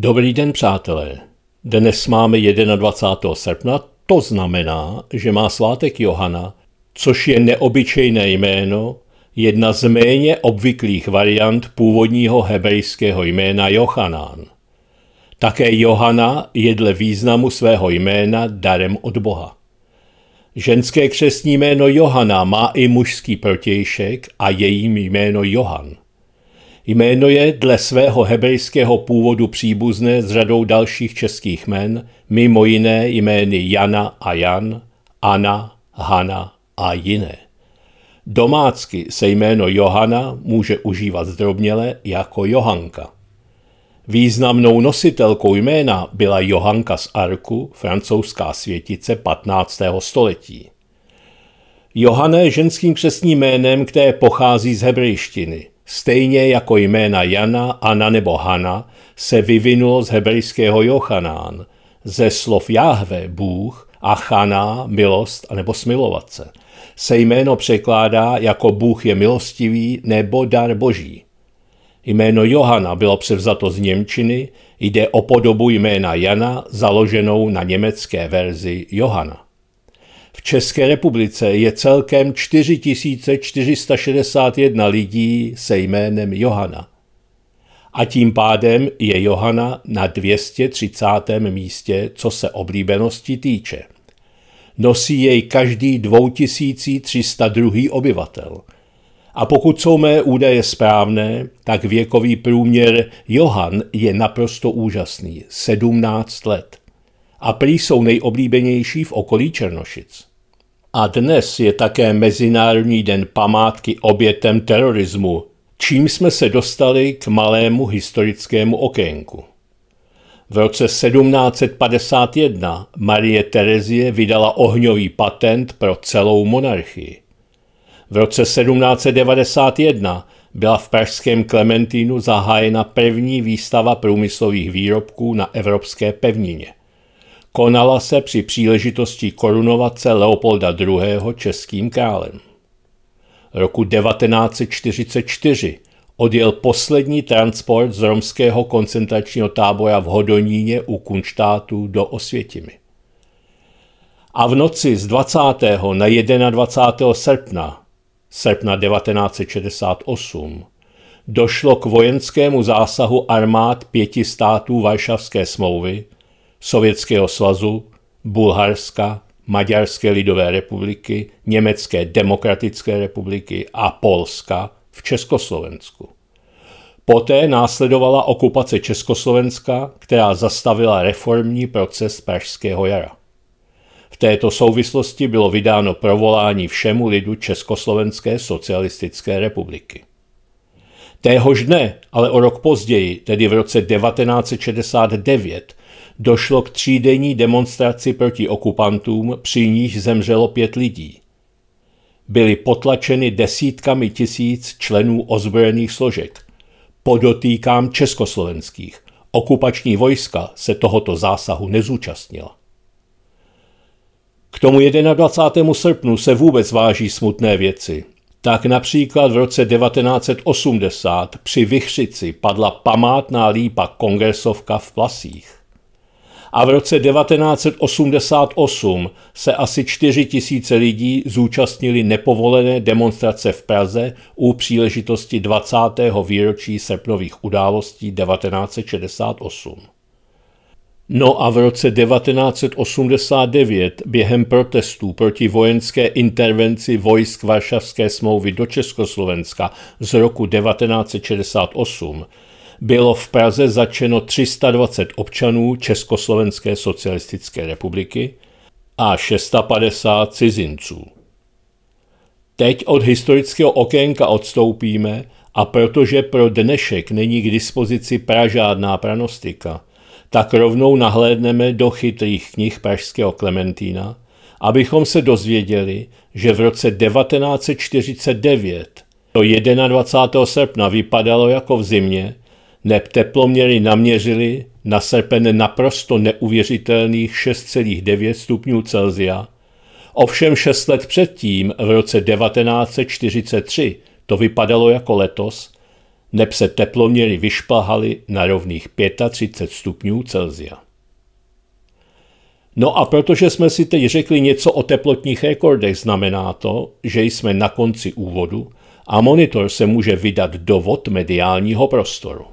Dobrý den, přátelé. Dnes máme 21. srpna, to znamená, že má svátek Johana, což je neobyčejné jméno, jedna z méně obvyklých variant původního hebrejského jména Johanán. Také Johana je dle významu svého jména darem od Boha. Ženské křesní jméno Johana má i mužský protějšek a jejím jméno Johan – Jméno je dle svého hebrejského původu příbuzné s řadou dalších českých men, mimo jiné jmény Jana a Jan, Ana, Hana a jiné. Domácky se jméno Johana může užívat zdrobněle jako Johanka. Významnou nositelkou jména byla Johanka z Arku, francouzská světice 15. století. Johana je ženským křesním jménem, které pochází z hebrejštiny – stejně jako jména Jana, Ana nebo Hana, se vyvinulo z hebrejského Jochanán, ze slov Jahve, Bůh, a Chana, milost nebo smilovat se. Se jméno překládá jako Bůh je milostivý nebo dar boží. Jméno Johana bylo převzato z Němčiny, jde o podobu jména Jana založenou na německé verzi Johana. V České republice je celkem 4461 lidí se jménem Johana. A tím pádem je Johana na 230. místě, co se oblíbenosti týče. Nosí jej každý 2302. obyvatel. A pokud jsou mé údaje správné, tak věkový průměr Johan je naprosto úžasný, 17 let a prý jsou nejoblíbenější v okolí Černošic. A dnes je také Mezinárodní den památky obětem terorismu, čím jsme se dostali k malému historickému okénku. V roce 1751 Marie Terezie vydala ohňový patent pro celou monarchii. V roce 1791 byla v pražském Klementínu zahájena první výstava průmyslových výrobků na evropské pevnině konala se při příležitosti korunovace Leopolda II. českým králem. Roku 1944 odjel poslední transport z romského koncentračního tábora v Hodoníně u Kunštátu do Osvětimi. A v noci z 20. na 21. srpna, srpna 1968, došlo k vojenskému zásahu armád pěti států Varšavské smlouvy – Sovětského svazu, Bulharska, Maďarské lidové republiky, Německé demokratické republiky a Polska v Československu. Poté následovala okupace Československa, která zastavila reformní proces Pražského jara. V této souvislosti bylo vydáno provolání všemu lidu Československé socialistické republiky. Téhož dne, ale o rok později, tedy v roce 1969, došlo k třídenní demonstraci proti okupantům, při níž zemřelo pět lidí. Byly potlačeny desítkami tisíc členů ozbrojených složek, podotýkám československých. Okupační vojska se tohoto zásahu nezúčastnila. K tomu 21. srpnu se vůbec váží smutné věci. Tak například v roce 1980 při Vychřici padla památná lípa kongresovka v Plasích a v roce 1988 se asi 4 tisíce lidí zúčastnili nepovolené demonstrace v Praze u příležitosti 20. výročí srpnových událostí 1968. No a v roce 1989 během protestů proti vojenské intervenci vojsk Varšavské smlouvy do Československa z roku 1968 bylo v Praze začeno 320 občanů Československé socialistické republiky a 650 cizinců. Teď od historického okénka odstoupíme a protože pro dnešek není k dispozici pražádná pranostika, tak rovnou nahlédneme do chytrých knih pražského Klementína, abychom se dozvěděli, že v roce 1949 to 21. srpna vypadalo jako v zimě, neb teploměry naměřily na srpen naprosto neuvěřitelných 6,9 stupňů Celsia. Ovšem šest let předtím, v roce 1943, to vypadalo jako letos, neb se teploměry vyšplhaly na rovných 35 stupňů Celsia. No a protože jsme si teď řekli něco o teplotních rekordech, znamená to, že jsme na konci úvodu a monitor se může vydat do vod mediálního prostoru.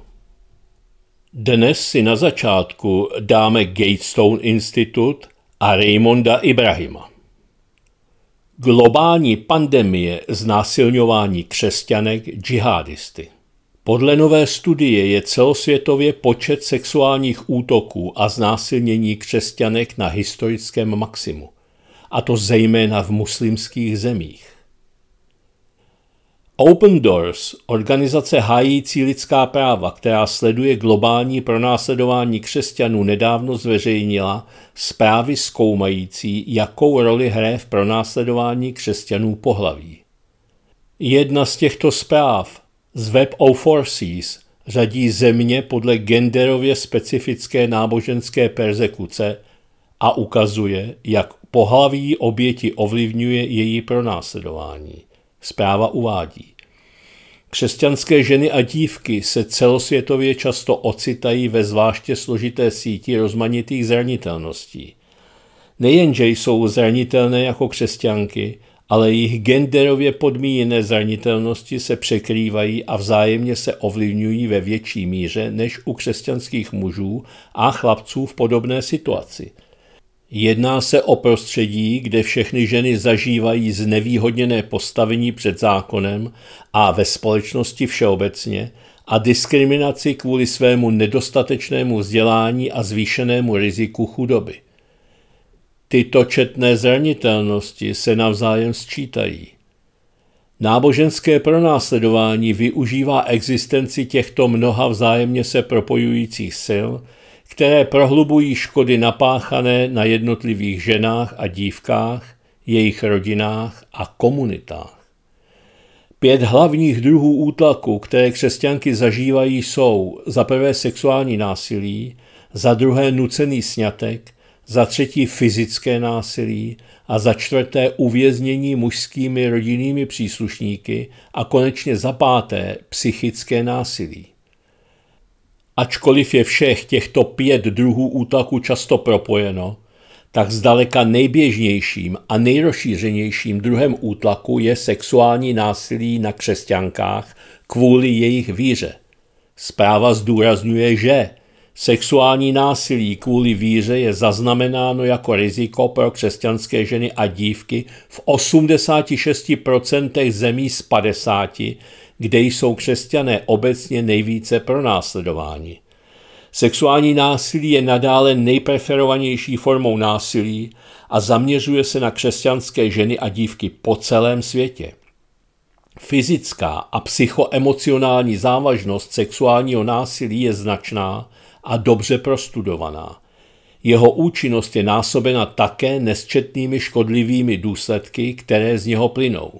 Dnes si na začátku dáme Gatestone Institut a Raymonda Ibrahima. Globální pandemie znásilňování křesťanek džihadisty. Podle nové studie je celosvětově počet sexuálních útoků a znásilnění křesťanek na historickém maximu, a to zejména v muslimských zemích. Open Doors, organizace hájící lidská práva, která sleduje globální pronásledování křesťanů, nedávno zveřejnila zprávy zkoumající, jakou roli hraje v pronásledování křesťanů pohlaví. Jedna z těchto zpráv z Web of Forces řadí země podle genderově specifické náboženské persekuce a ukazuje, jak pohlaví oběti ovlivňuje její pronásledování. Zpráva uvádí. Křesťanské ženy a dívky se celosvětově často ocitají ve zvláště složité síti rozmanitých zranitelností. Nejenže jsou zranitelné jako křesťanky, ale jejich genderově podmíněné zranitelnosti se překrývají a vzájemně se ovlivňují ve větší míře než u křesťanských mužů a chlapců v podobné situaci – Jedná se o prostředí, kde všechny ženy zažívají znevýhodněné postavení před zákonem a ve společnosti všeobecně a diskriminaci kvůli svému nedostatečnému vzdělání a zvýšenému riziku chudoby. Tyto četné zranitelnosti se navzájem sčítají. Náboženské pronásledování využívá existenci těchto mnoha vzájemně se propojujících sil – které prohlubují škody napáchané na jednotlivých ženách a dívkách, jejich rodinách a komunitách. Pět hlavních druhů útlaku, které křesťanky zažívají, jsou za prvé sexuální násilí, za druhé nucený sňatek, za třetí fyzické násilí a za čtvrté uvěznění mužskými rodinnými příslušníky a konečně za páté psychické násilí. Ačkoliv je všech těchto pět druhů útlaku často propojeno, tak zdaleka nejběžnějším a nejrozšířenějším druhem útlaku je sexuální násilí na křesťankách kvůli jejich víře. Zpráva zdůrazňuje, že sexuální násilí kvůli víře je zaznamenáno jako riziko pro křesťanské ženy a dívky v 86% zemí z 50, kde jsou křesťané obecně nejvíce pronásledováni. Sexuální násilí je nadále nejpreferovanější formou násilí a zaměřuje se na křesťanské ženy a dívky po celém světě. Fyzická a psychoemocionální závažnost sexuálního násilí je značná a dobře prostudovaná. Jeho účinnost je násobena také nesčetnými škodlivými důsledky, které z něho plynou.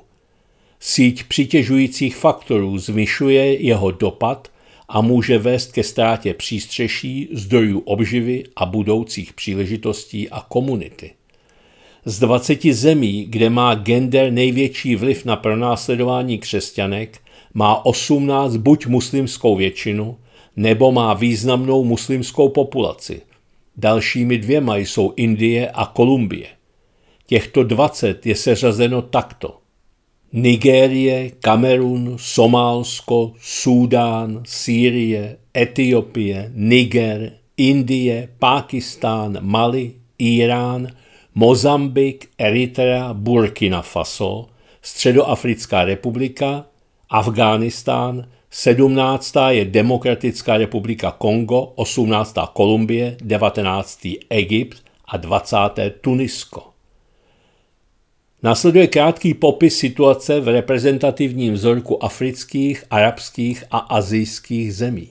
Síť přitěžujících faktorů zvyšuje jeho dopad a může vést ke ztrátě přístřeší, zdrojů obživy a budoucích příležitostí a komunity. Z 20 zemí, kde má gender největší vliv na pronásledování křesťanek, má 18 buď muslimskou většinu, nebo má významnou muslimskou populaci. Dalšími dvěma jsou Indie a Kolumbie. Těchto 20 je seřazeno takto – Nigérie, Kamerun, Somálsko, Súdán, Sýrie, Etiopie, Niger, Indie, Pákistán, Mali, Irán, Mozambik, Eritrea, Burkina Faso, Středoafrická republika, Afghánistán, 17. je Demokratická republika Kongo, 18. Kolumbie, 19. Egypt a 20. Tunisko. Následuje krátký popis situace v reprezentativním vzorku afrických, arabských a azijských zemí.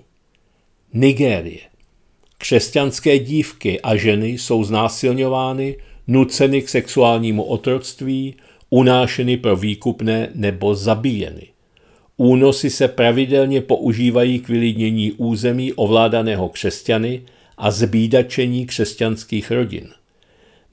Nigérie. Křesťanské dívky a ženy jsou znásilňovány, nuceny k sexuálnímu otroctví, unášeny pro výkupné nebo zabíjeny. Únosy se pravidelně používají k vylidnění území ovládaného křesťany a zbídačení křesťanských rodin –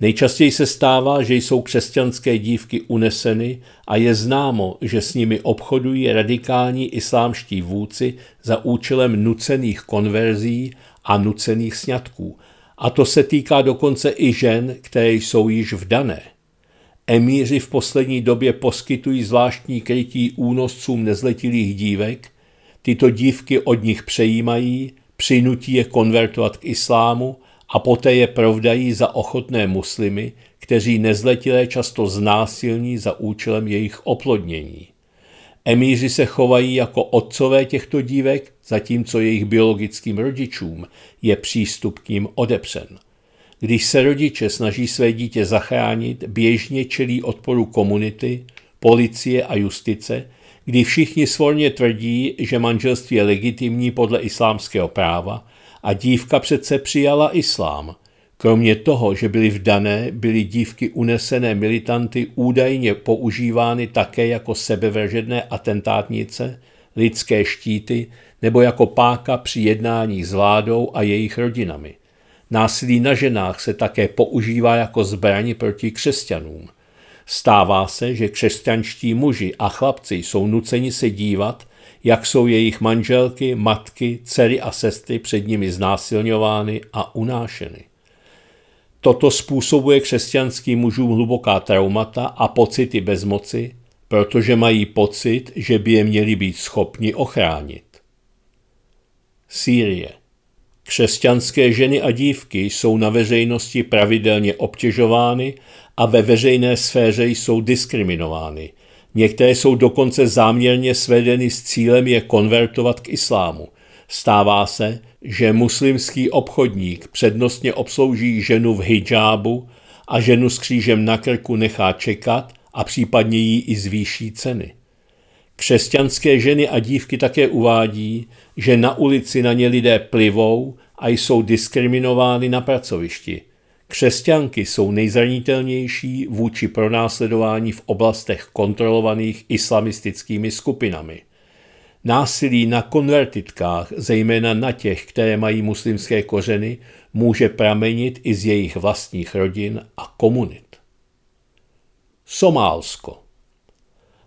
Nejčastěji se stává, že jsou křesťanské dívky uneseny a je známo, že s nimi obchodují radikální islámští vůdci za účelem nucených konverzí a nucených sňatků. A to se týká dokonce i žen, které jsou již vdané. Emíři v poslední době poskytují zvláštní krytí únoscům nezletilých dívek, tyto dívky od nich přejímají, přinutí je konvertovat k islámu – a poté je provdají za ochotné muslimy, kteří nezletilé často znásilní za účelem jejich oplodnění. Emíři se chovají jako otcové těchto dívek, zatímco jejich biologickým rodičům je přístup k ním odepřen. Když se rodiče snaží své dítě zachránit, běžně čelí odporu komunity, policie a justice, kdy všichni svorně tvrdí, že manželství je legitimní podle islámského práva a dívka přece přijala islám. Kromě toho, že byly vdané, byly dívky unesené militanty údajně používány také jako sebevražedné atentátnice, lidské štíty nebo jako páka při jednání s vládou a jejich rodinami. Násilí na ženách se také používá jako zbraň proti křesťanům. Stává se, že křesťanští muži a chlapci jsou nuceni se dívat, jak jsou jejich manželky, matky, dcery a sestry před nimi znásilňovány a unášeny. Toto způsobuje křesťanským mužům hluboká traumata a pocity bezmoci, protože mají pocit, že by je měli být schopni ochránit. Sýrie Křesťanské ženy a dívky jsou na veřejnosti pravidelně obtěžovány a ve veřejné sféře jsou diskriminovány, Některé jsou dokonce záměrně svedeny s cílem je konvertovat k islámu. Stává se, že muslimský obchodník přednostně obslouží ženu v hijábu a ženu s křížem na krku nechá čekat a případně jí i zvýší ceny. Křesťanské ženy a dívky také uvádí, že na ulici na ně lidé plivou a jsou diskriminovány na pracovišti – Křesťanky jsou nejzranitelnější vůči pronásledování v oblastech kontrolovaných islamistickými skupinami. Násilí na konvertitkách, zejména na těch, které mají muslimské kořeny, může pramenit i z jejich vlastních rodin a komunit. Somálsko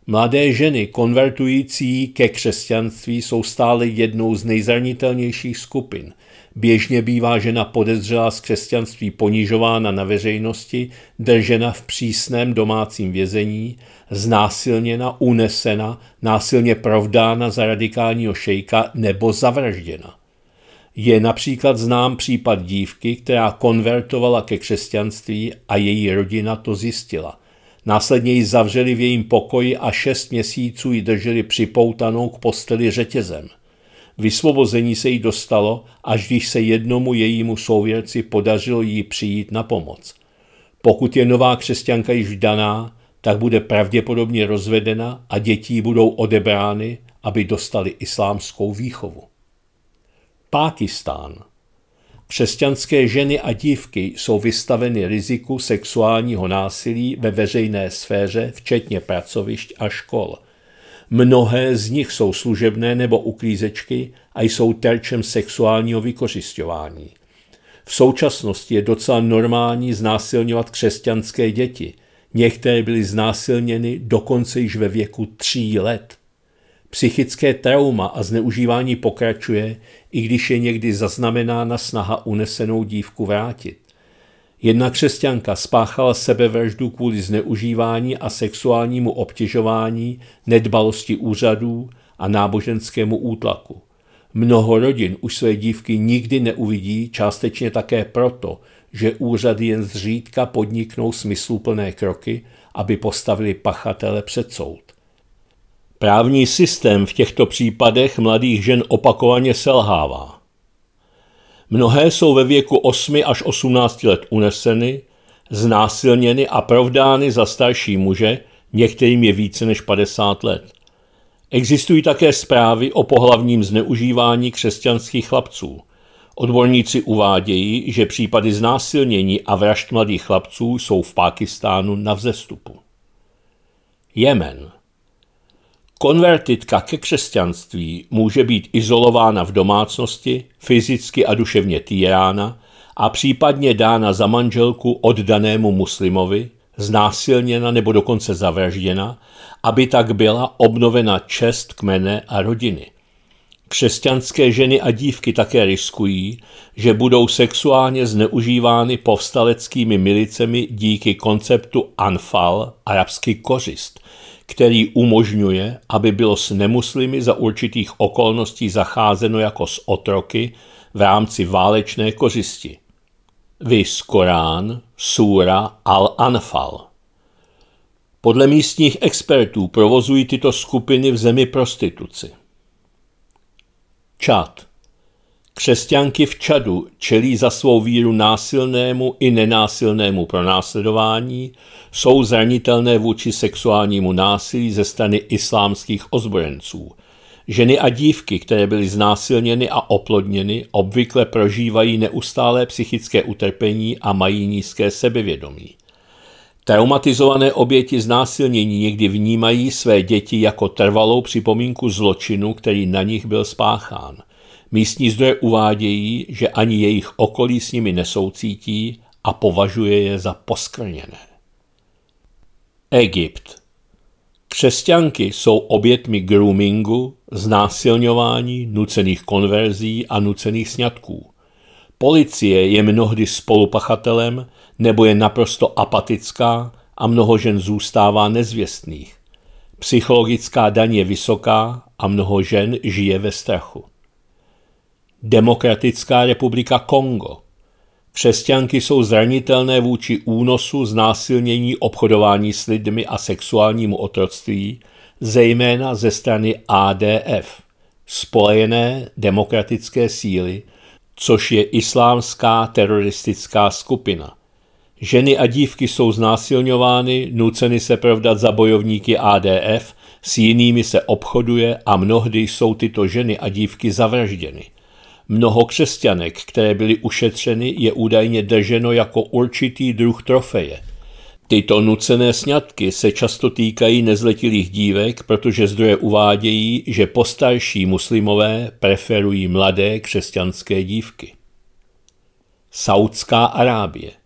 Mladé ženy konvertující ke křesťanství jsou stále jednou z nejzranitelnějších skupin – Běžně bývá žena podezřelá z křesťanství ponižována na veřejnosti, držena v přísném domácím vězení, znásilněna, unesena, násilně provdána za radikálního šejka nebo zavražděna. Je například znám případ dívky, která konvertovala ke křesťanství a její rodina to zjistila. Následně ji zavřeli v jejím pokoji a šest měsíců ji drželi připoutanou k posteli řetězem – Vysvobození se jí dostalo, až když se jednomu jejímu souvěrci podařilo jí přijít na pomoc. Pokud je nová křesťanka již daná, tak bude pravděpodobně rozvedena a děti budou odebrány, aby dostali islámskou výchovu. Pákistán Křesťanské ženy a dívky jsou vystaveny riziku sexuálního násilí ve veřejné sféře, včetně pracovišť a škol. Mnohé z nich jsou služebné nebo uklízečky a jsou terčem sexuálního vykořišťování. V současnosti je docela normální znásilňovat křesťanské děti. Některé byly znásilněny dokonce již ve věku tří let. Psychické trauma a zneužívání pokračuje, i když je někdy zaznamenána snaha unesenou dívku vrátit. Jedna křesťanka spáchala sebevraždu kvůli zneužívání a sexuálnímu obtěžování, nedbalosti úřadů a náboženskému útlaku. Mnoho rodin už své dívky nikdy neuvidí, částečně také proto, že úřady jen zřídka podniknou smysluplné kroky, aby postavili pachatele před soud. Právní systém v těchto případech mladých žen opakovaně selhává. Mnohé jsou ve věku 8 až 18 let uneseny, znásilněny a provdány za starší muže, některým je více než 50 let. Existují také zprávy o pohlavním zneužívání křesťanských chlapců. Odborníci uvádějí, že případy znásilnění a vražd mladých chlapců jsou v Pákistánu na vzestupu. Jemen Konvertitka ke křesťanství může být izolována v domácnosti, fyzicky a duševně týrána a případně dána za manželku oddanému muslimovi, znásilněna nebo dokonce zavražděna, aby tak byla obnovena čest kmene a rodiny. Křesťanské ženy a dívky také riskují, že budou sexuálně zneužívány povstaleckými milicemi díky konceptu anfal, arabský kořist, který umožňuje, aby bylo s nemuslimy za určitých okolností zacházeno jako s otroky v rámci válečné kořisti. Vys Korán, Súra Al-Anfal. Podle místních expertů provozují tyto skupiny v zemi prostituci. Čad Křesťanky v Čadu čelí za svou víru násilnému i nenásilnému pronásledování, jsou zranitelné vůči sexuálnímu násilí ze strany islámských ozbrojenců. Ženy a dívky, které byly znásilněny a oplodněny, obvykle prožívají neustálé psychické utrpení a mají nízké sebevědomí. Traumatizované oběti znásilnění někdy vnímají své děti jako trvalou připomínku zločinu, který na nich byl spáchán – Místní zdroje uvádějí, že ani jejich okolí s nimi nesoucítí a považuje je za poskrněné. Egypt Křesťanky jsou obětmi groomingu, znásilňování, nucených konverzí a nucených sňatků. Policie je mnohdy spolupachatelem nebo je naprosto apatická a mnoho žen zůstává nezvěstných. Psychologická daň je vysoká a mnoho žen žije ve strachu. Demokratická republika Kongo. Křesťanky jsou zranitelné vůči únosu, znásilnění, obchodování s lidmi a sexuálnímu otroctví, zejména ze strany ADF, Spojené demokratické síly, což je islámská teroristická skupina. Ženy a dívky jsou znásilňovány, nuceny se provdat za bojovníky ADF, s jinými se obchoduje a mnohdy jsou tyto ženy a dívky zavražděny. Mnoho křesťanek, které byly ušetřeny, je údajně drženo jako určitý druh trofeje. Tyto nucené sňatky se často týkají nezletilých dívek, protože zdroje uvádějí, že postarší muslimové preferují mladé křesťanské dívky. Saudská Arábie –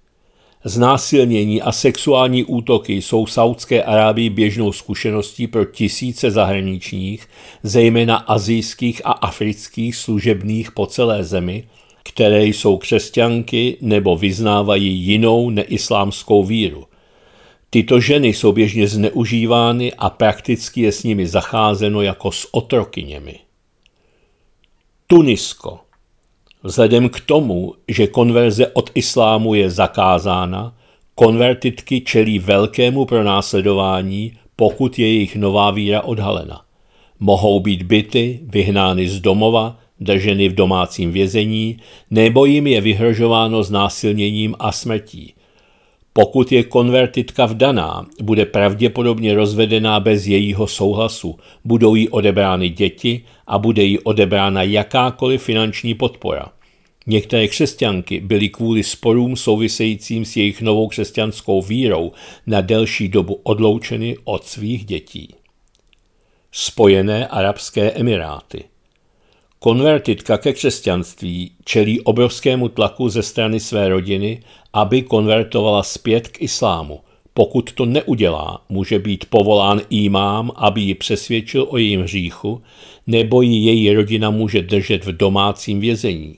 Znásilnění a sexuální útoky jsou v Saudské Arábii běžnou zkušeností pro tisíce zahraničních, zejména azijských a afrických služebných po celé zemi, které jsou křesťanky nebo vyznávají jinou neislámskou víru. Tyto ženy jsou běžně zneužívány a prakticky je s nimi zacházeno jako s otrokyněmi. Tunisko – Vzhledem k tomu, že konverze od islámu je zakázána, konvertitky čelí velkému pronásledování, pokud je jejich nová víra odhalena. Mohou být byty, vyhnány z domova, drženy v domácím vězení, nebo jim je vyhrožováno znásilněním a smrtí. Pokud je konvertitka vdaná, bude pravděpodobně rozvedená bez jejího souhlasu, budou jí odebrány děti a bude jí odebrána jakákoliv finanční podpora. Některé křesťanky byly kvůli sporům souvisejícím s jejich novou křesťanskou vírou na delší dobu odloučeny od svých dětí. Spojené arabské emiráty – Konvertitka ke křesťanství čelí obrovskému tlaku ze strany své rodiny, aby konvertovala zpět k islámu. Pokud to neudělá, může být povolán imám, aby ji přesvědčil o jejím hříchu, nebo ji její rodina může držet v domácím vězení.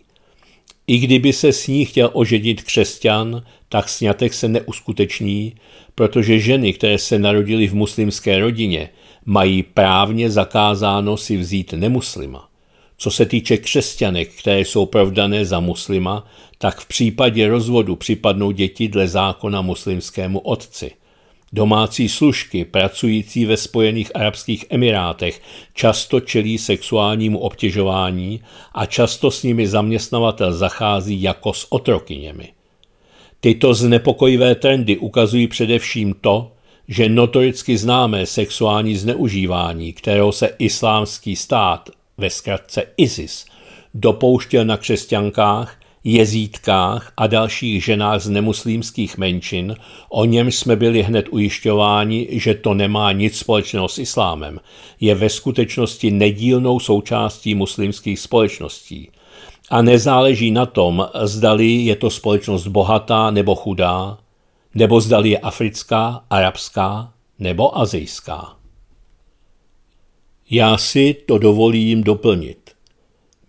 I kdyby se s ní chtěl oženit křesťan, tak sňatek se neuskuteční, protože ženy, které se narodily v muslimské rodině, mají právně zakázáno si vzít nemuslima. Co se týče křesťanek, které jsou pravdané za muslima, tak v případě rozvodu připadnou děti dle zákona muslimskému otci. Domácí služky, pracující ve Spojených Arabských Emirátech, často čelí sexuálnímu obtěžování a často s nimi zaměstnavatel zachází jako s otrokyněmi. Tyto znepokojivé trendy ukazují především to, že notoricky známé sexuální zneužívání, kterého se islámský stát ve zkratce ISIS, dopouštěl na křesťankách, jezítkách a dalších ženách z nemuslimských menšin, o něm jsme byli hned ujišťováni, že to nemá nic společného s islámem, je ve skutečnosti nedílnou součástí muslimských společností. A nezáleží na tom, zdali je to společnost bohatá nebo chudá, nebo zdali je africká, arabská nebo azijská. Já si to dovolím doplnit.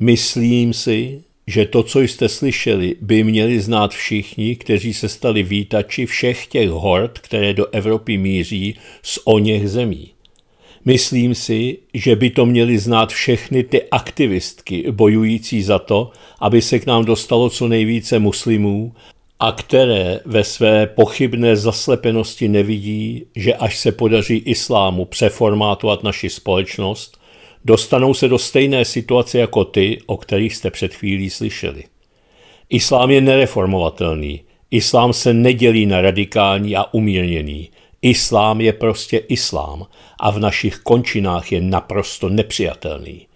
Myslím si, že to, co jste slyšeli, by měli znát všichni, kteří se stali výtači všech těch hord, které do Evropy míří z o něch zemí. Myslím si, že by to měli znát všechny ty aktivistky bojující za to, aby se k nám dostalo co nejvíce muslimů a které ve své pochybné zaslepenosti nevidí, že až se podaří islámu přeformátovat naši společnost, dostanou se do stejné situace jako ty, o kterých jste před chvílí slyšeli. Islám je nereformovatelný, islám se nedělí na radikální a umírněný, islám je prostě islám a v našich končinách je naprosto nepřijatelný.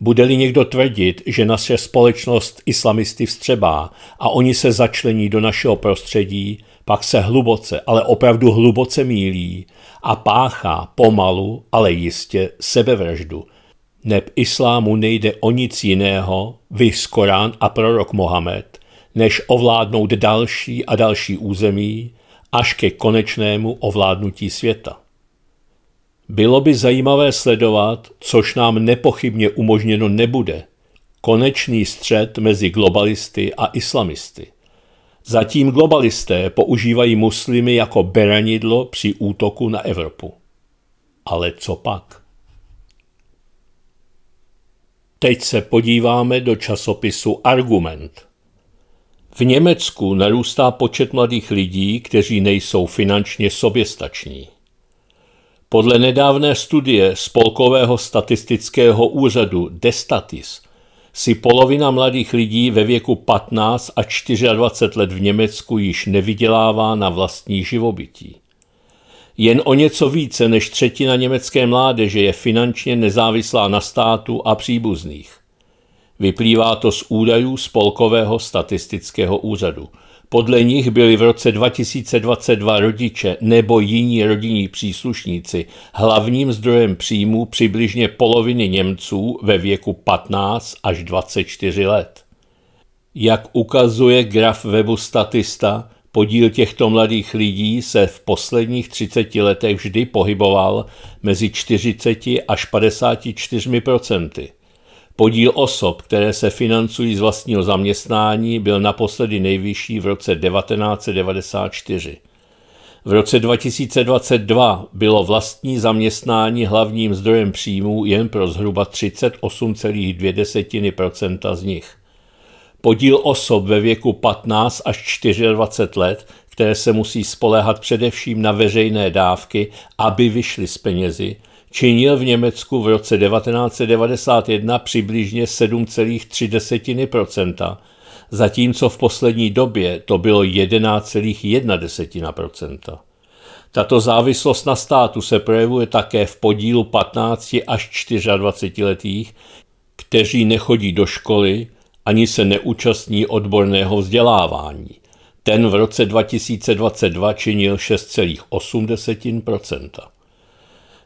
Bude-li někdo tvrdit, že naše společnost islamisty vstřebá a oni se začlení do našeho prostředí, pak se hluboce, ale opravdu hluboce mílí a páchá pomalu, ale jistě sebevraždu. Neb islámu nejde o nic jiného, vys Korán a prorok Mohamed, než ovládnout další a další území až ke konečnému ovládnutí světa. Bylo by zajímavé sledovat, což nám nepochybně umožněno nebude, konečný střed mezi globalisty a islamisty. Zatím globalisté používají muslimy jako beranidlo při útoku na Evropu. Ale co pak? Teď se podíváme do časopisu Argument. V Německu narůstá počet mladých lidí, kteří nejsou finančně soběstační. Podle nedávné studie Spolkového statistického úřadu Destatis si polovina mladých lidí ve věku 15 a 24 let v Německu již nevydělává na vlastní živobytí. Jen o něco více než třetina německé mládeže je finančně nezávislá na státu a příbuzných. Vyplývá to z údajů Spolkového statistického úřadu – podle nich byli v roce 2022 rodiče nebo jiní rodinní příslušníci hlavním zdrojem příjmů přibližně poloviny Němců ve věku 15 až 24 let. Jak ukazuje graf webu Statista, podíl těchto mladých lidí se v posledních 30 letech vždy pohyboval mezi 40 až 54 procenty. Podíl osob, které se financují z vlastního zaměstnání, byl naposledy nejvyšší v roce 1994. V roce 2022 bylo vlastní zaměstnání hlavním zdrojem příjmů jen pro zhruba 38,2 z nich. Podíl osob ve věku 15 až 24 let, které se musí spoléhat především na veřejné dávky, aby vyšly z penězi, činil v Německu v roce 1991 přibližně 7,3 zatímco v poslední době to bylo 11,1 Tato závislost na státu se projevuje také v podílu 15 až 24 letých, kteří nechodí do školy ani se neúčastní odborného vzdělávání. Ten v roce 2022 činil 6,8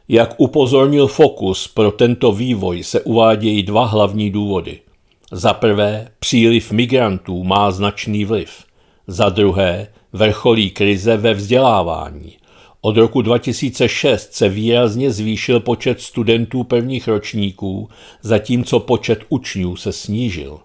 jak upozornil Fokus, pro tento vývoj se uvádějí dva hlavní důvody. Za prvé, příliv migrantů má značný vliv. Za druhé, vrcholí krize ve vzdělávání. Od roku 2006 se výrazně zvýšil počet studentů prvních ročníků, zatímco počet učňů se snížil.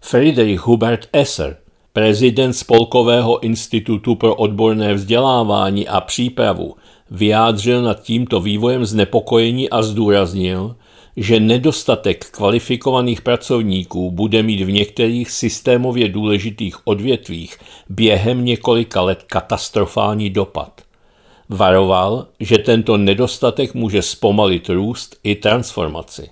Friedrich Hubert Esser, prezident Spolkového institutu pro odborné vzdělávání a přípravu vyjádřil nad tímto vývojem znepokojení a zdůraznil, že nedostatek kvalifikovaných pracovníků bude mít v některých systémově důležitých odvětvích během několika let katastrofální dopad. Varoval, že tento nedostatek může zpomalit růst i transformaci.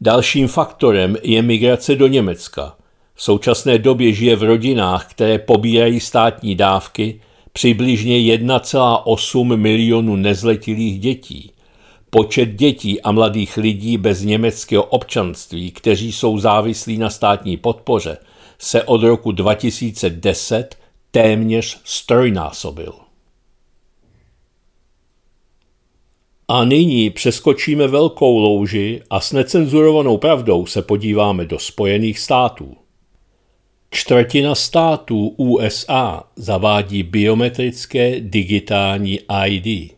Dalším faktorem je migrace do Německa. V současné době žije v rodinách, které pobírají státní dávky, přibližně 1,8 milionu nezletilých dětí, počet dětí a mladých lidí bez německého občanství, kteří jsou závislí na státní podpoře, se od roku 2010 téměř strojnásobil. A nyní přeskočíme velkou louži a s necenzurovanou pravdou se podíváme do Spojených států. Čtvrtina států USA zavádí biometrické digitální ID.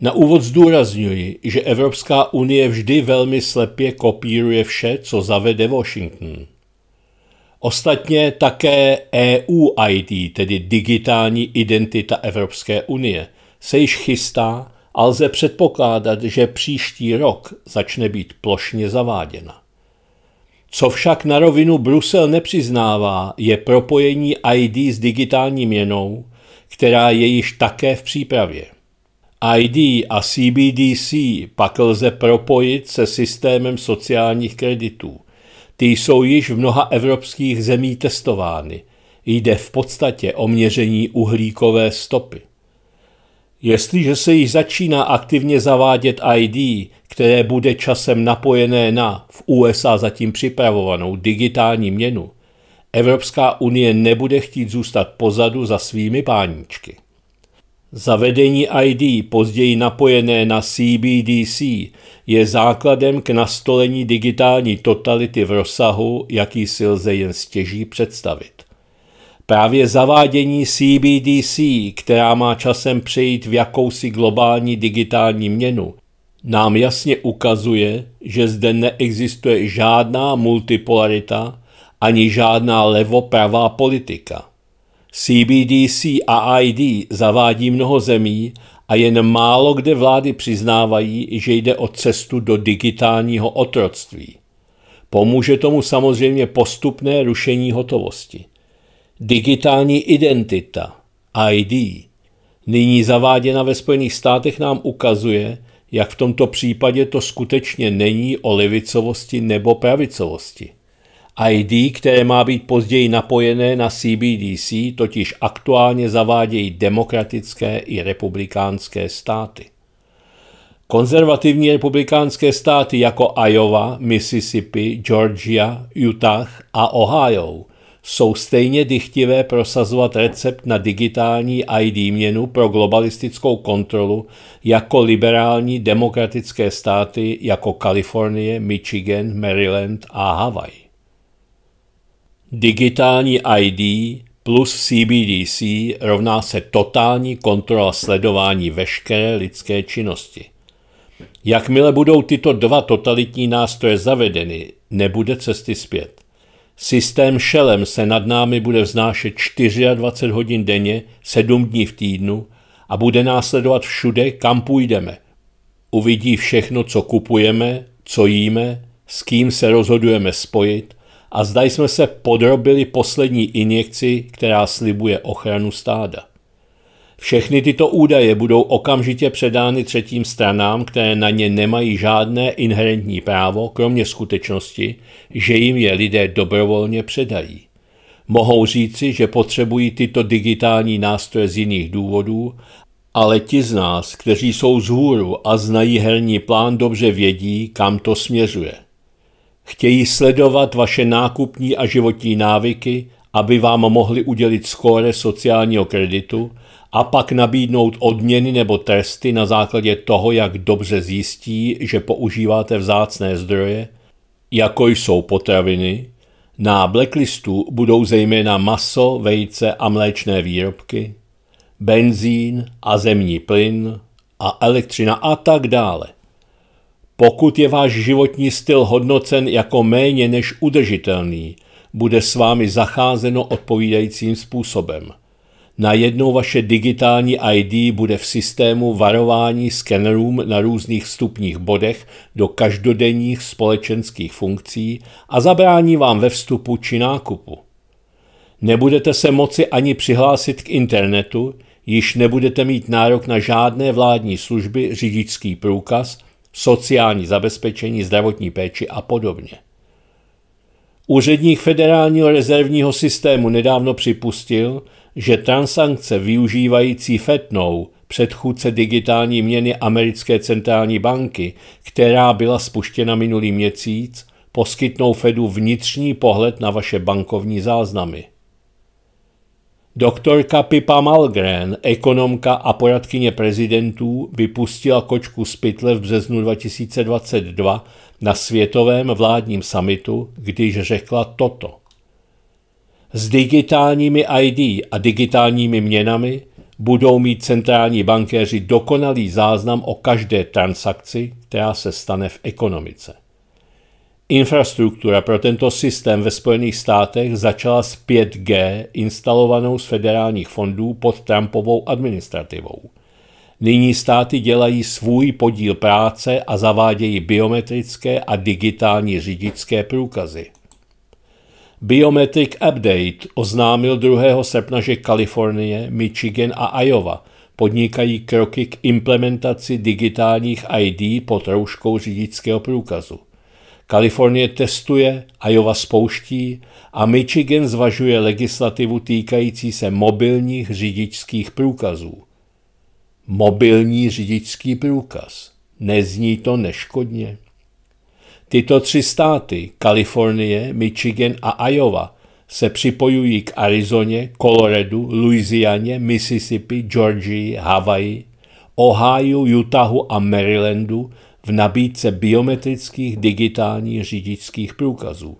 Na úvod zdůrazňuji, že Evropská unie vždy velmi slepě kopíruje vše, co zavede Washington. Ostatně také EU ID, tedy digitální identita Evropské unie, se již chystá a lze předpokládat, že příští rok začne být plošně zaváděna. Co však na rovinu Brusel nepřiznává, je propojení ID s digitální měnou, která je již také v přípravě. ID a CBDC pak lze propojit se systémem sociálních kreditů. Ty jsou již v mnoha evropských zemí testovány. Jde v podstatě o měření uhlíkové stopy. Jestliže se již začíná aktivně zavádět ID, které bude časem napojené na v USA zatím připravovanou digitální měnu, Evropská unie nebude chtít zůstat pozadu za svými páničky. Zavedení ID, později napojené na CBDC, je základem k nastolení digitální totality v rozsahu, jaký si lze jen stěží představit. Právě zavádění CBDC, která má časem přejít v jakousi globální digitální měnu, nám jasně ukazuje, že zde neexistuje žádná multipolarita ani žádná levopravá politika. CBDC a ID zavádí mnoho zemí a jen málo kde vlády přiznávají, že jde o cestu do digitálního otroctví. Pomůže tomu samozřejmě postupné rušení hotovosti – Digitální identita, ID, nyní zaváděna ve Spojených státech nám ukazuje, jak v tomto případě to skutečně není o levicovosti nebo pravicovosti. ID, které má být později napojené na CBDC, totiž aktuálně zavádějí demokratické i republikánské státy. Konzervativní republikánské státy jako Iowa, Mississippi, Georgia, Utah a Ohio – jsou stejně dychtivé prosazovat recept na digitální ID měnu pro globalistickou kontrolu jako liberální demokratické státy jako Kalifornie, Michigan, Maryland a Havaj. Digitální ID plus CBDC rovná se totální kontrola sledování veškeré lidské činnosti. Jakmile budou tyto dva totalitní nástroje zavedeny, nebude cesty zpět. Systém šelem se nad námi bude vznášet 24 hodin denně, 7 dní v týdnu a bude následovat všude, kam půjdeme. Uvidí všechno, co kupujeme, co jíme, s kým se rozhodujeme spojit a zdaj jsme se podrobili poslední injekci, která slibuje ochranu stáda. Všechny tyto údaje budou okamžitě předány třetím stranám, které na ně nemají žádné inherentní právo, kromě skutečnosti, že jim je lidé dobrovolně předají. Mohou říci, že potřebují tyto digitální nástroje z jiných důvodů, ale ti z nás, kteří jsou z hůru a znají herní plán, dobře vědí, kam to směřuje. Chtějí sledovat vaše nákupní a životní návyky, aby vám mohli udělit skóre sociálního kreditu – a pak nabídnout odměny nebo tresty na základě toho, jak dobře zjistí, že používáte vzácné zdroje, jako jsou potraviny. Na blacklistu budou zejména maso, vejce a mléčné výrobky, benzín a zemní plyn a elektřina a tak dále. Pokud je váš životní styl hodnocen jako méně než udržitelný, bude s vámi zacházeno odpovídajícím způsobem – Najednou vaše digitální ID bude v systému varování skenerům na různých stupních bodech do každodenních společenských funkcí a zabrání vám ve vstupu či nákupu. Nebudete se moci ani přihlásit k internetu, již nebudete mít nárok na žádné vládní služby, řidičský průkaz, sociální zabezpečení, zdravotní péči a podobně. Úředník Federálního rezervního systému nedávno připustil, že transakce využívající FETNOU, předchůdce digitální měny americké centrální banky, která byla spuštěna minulý měsíc, poskytnou Fedu vnitřní pohled na vaše bankovní záznamy. Doktorka Pipa Malgren, ekonomka a poradkyně prezidentů, vypustila kočku z pytle v březnu 2022 na světovém vládním samitu, když řekla toto. S digitálními ID a digitálními měnami budou mít centrální bankéři dokonalý záznam o každé transakci, která se stane v ekonomice. Infrastruktura pro tento systém ve Spojených státech začala s 5G instalovanou z federálních fondů pod Trumpovou administrativou. Nyní státy dělají svůj podíl práce a zavádějí biometrické a digitální řidičské průkazy. Biometric Update oznámil 2. srpna, že Kalifornie, Michigan a Iowa podnikají kroky k implementaci digitálních ID pod rouškou řidičského průkazu. Kalifornie testuje, Iowa spouští a Michigan zvažuje legislativu týkající se mobilních řidičských průkazů. Mobilní řidičský průkaz. Nezní to neškodně? Tyto tři státy, Kalifornie, Michigan a Iowa, se připojují k Arizoně, Coloradu, Louisianě, Mississippi, Georgii, Havaji, Ohio, Utahu a Marylandu v nabídce biometrických digitálních řidičských průkazů.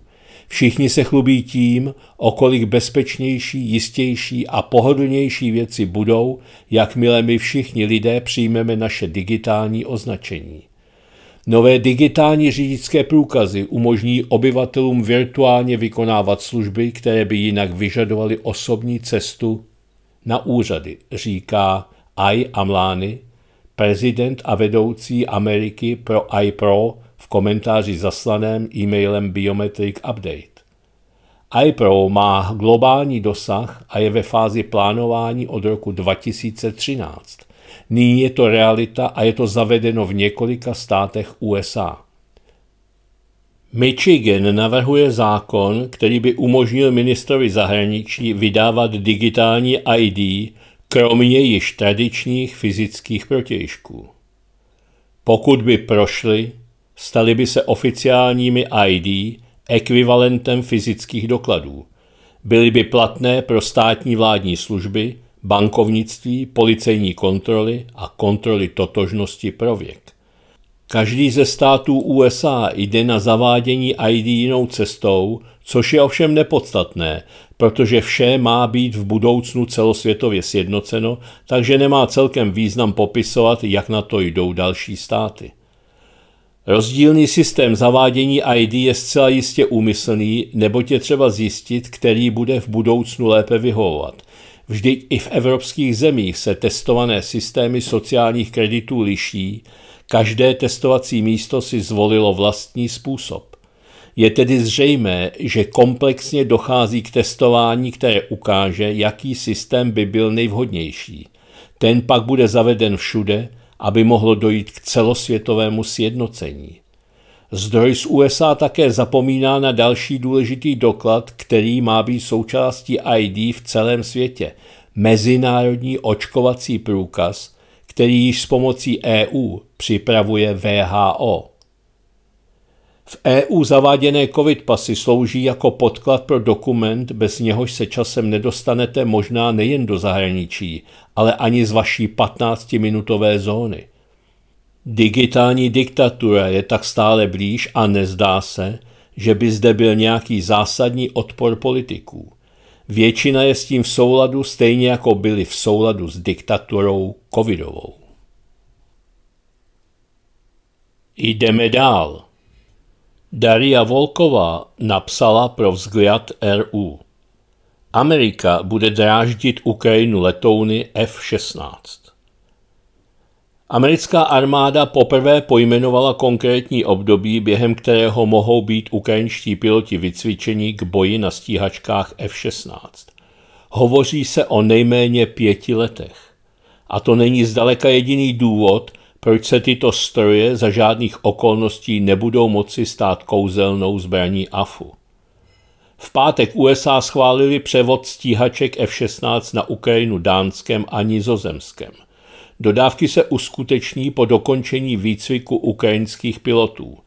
Všichni se chlubí tím, o kolik bezpečnější, jistější a pohodlnější věci budou, jakmile my všichni lidé přijmeme naše digitální označení. Nové digitální řidičské průkazy umožní obyvatelům virtuálně vykonávat služby, které by jinak vyžadovaly osobní cestu na úřady, říká Ai Amlány, prezident a vedoucí Ameriky pro iPro v komentáři zaslaném e-mailem Biometric Update. iPro má globální dosah a je ve fázi plánování od roku 2013. Nyní je to realita a je to zavedeno v několika státech USA. Michigan navrhuje zákon, který by umožnil ministrovi zahraničí vydávat digitální ID kromě již tradičních fyzických protějšků. Pokud by prošly, staly by se oficiálními ID ekvivalentem fyzických dokladů. Byly by platné pro státní vládní služby, bankovnictví, policejní kontroly a kontroly totožnosti pro věk. Každý ze států USA jde na zavádění ID jinou cestou, což je ovšem nepodstatné, protože vše má být v budoucnu celosvětově sjednoceno, takže nemá celkem význam popisovat, jak na to jdou další státy. Rozdílný systém zavádění ID je zcela jistě úmyslný, neboť je třeba zjistit, který bude v budoucnu lépe vyhovovat – Vždyť i v evropských zemích se testované systémy sociálních kreditů liší, každé testovací místo si zvolilo vlastní způsob. Je tedy zřejmé, že komplexně dochází k testování, které ukáže, jaký systém by byl nejvhodnější. Ten pak bude zaveden všude, aby mohlo dojít k celosvětovému sjednocení. Zdroj z USA také zapomíná na další důležitý doklad, který má být součástí ID v celém světě – mezinárodní očkovací průkaz, který již s pomocí EU připravuje VHO. V EU zaváděné covid pasy slouží jako podklad pro dokument, bez něhož se časem nedostanete možná nejen do zahraničí, ale ani z vaší 15-minutové zóny. Digitální diktatura je tak stále blíž a nezdá se, že by zde byl nějaký zásadní odpor politiků. Většina je s tím v souladu, stejně jako byli v souladu s diktaturou covidovou. Jdeme dál. Daria Volková napsala pro vzgliad RU. Amerika bude dráždit Ukrajinu letouny F-16. Americká armáda poprvé pojmenovala konkrétní období, během kterého mohou být ukrajinští piloti vycvičeni k boji na stíhačkách F-16. Hovoří se o nejméně pěti letech. A to není zdaleka jediný důvod, proč se tyto stroje za žádných okolností nebudou moci stát kouzelnou zbraní AFU. V pátek USA schválili převod stíhaček F-16 na Ukrajinu dánském a nizozemském – Dodávky se uskuteční po dokončení výcviku ukrajinských pilotů.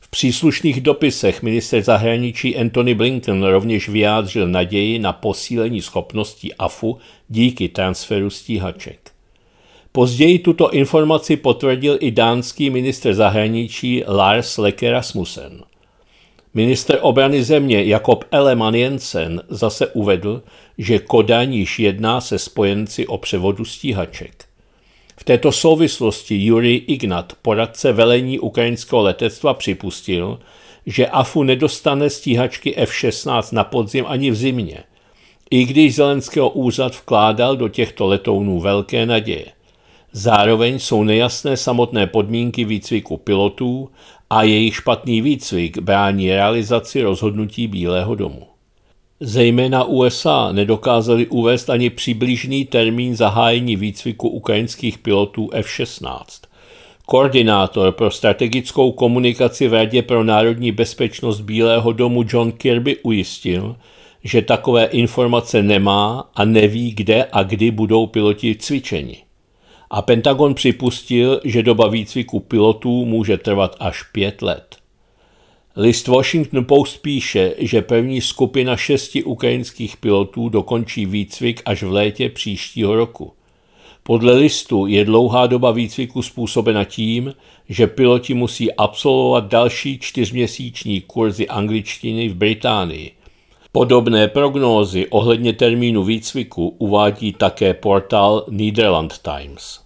V příslušných dopisech minister zahraničí Anthony Blinken rovněž vyjádřil naději na posílení schopností AFU díky transferu stíhaček. Později tuto informaci potvrdil i dánský minister zahraničí Lars Leke Rasmussen. Minister obrany země Jakob Eleman Jensen zase uvedl, že Kodaň již jedná se spojenci o převodu stíhaček. V této souvislosti Jurij Ignat, poradce velení ukrajinského letectva, připustil, že AFU nedostane stíhačky F-16 na podzim ani v zimě, i když Zelenského úřad vkládal do těchto letounů velké naděje. Zároveň jsou nejasné samotné podmínky výcviku pilotů a jejich špatný výcvik brání realizaci rozhodnutí Bílého domu zejména USA, nedokázali uvést ani přibližný termín zahájení výcviku ukrajinských pilotů F-16. Koordinátor pro strategickou komunikaci v Radě pro národní bezpečnost Bílého domu John Kirby ujistil, že takové informace nemá a neví, kde a kdy budou piloti cvičeni. A Pentagon připustil, že doba výcviku pilotů může trvat až pět let. List Washington Post píše, že první skupina šesti ukrajinských pilotů dokončí výcvik až v létě příštího roku. Podle listu je dlouhá doba výcviku způsobena tím, že piloti musí absolvovat další čtyřměsíční kurzy angličtiny v Británii. Podobné prognózy ohledně termínu výcviku uvádí také portál Nederland Times.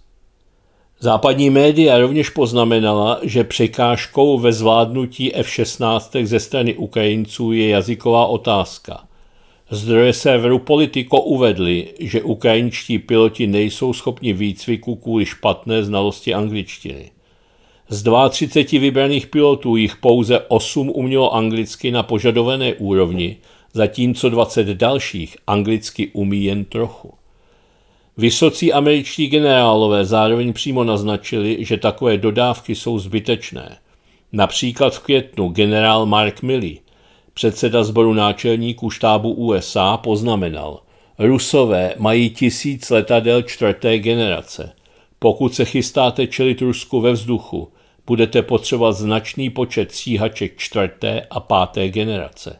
Západní média rovněž poznamenala, že překážkou ve zvládnutí F-16 ze strany Ukrajinců je jazyková otázka. Zdroje severu Politico uvedli, že ukrajinští piloti nejsou schopni výcviku kvůli špatné znalosti angličtiny. Z 32 vybraných pilotů jich pouze 8 umělo anglicky na požadované úrovni, zatímco 20 dalších anglicky umí jen trochu. Vysocí američtí generálové zároveň přímo naznačili, že takové dodávky jsou zbytečné. Například v květnu generál Mark Milley, předseda sboru náčelníků štábu USA, poznamenal, Rusové mají tisíc letadel čtvrté generace. Pokud se chystáte čelit Rusku ve vzduchu, budete potřebovat značný počet stíhaček čtvrté a páté generace.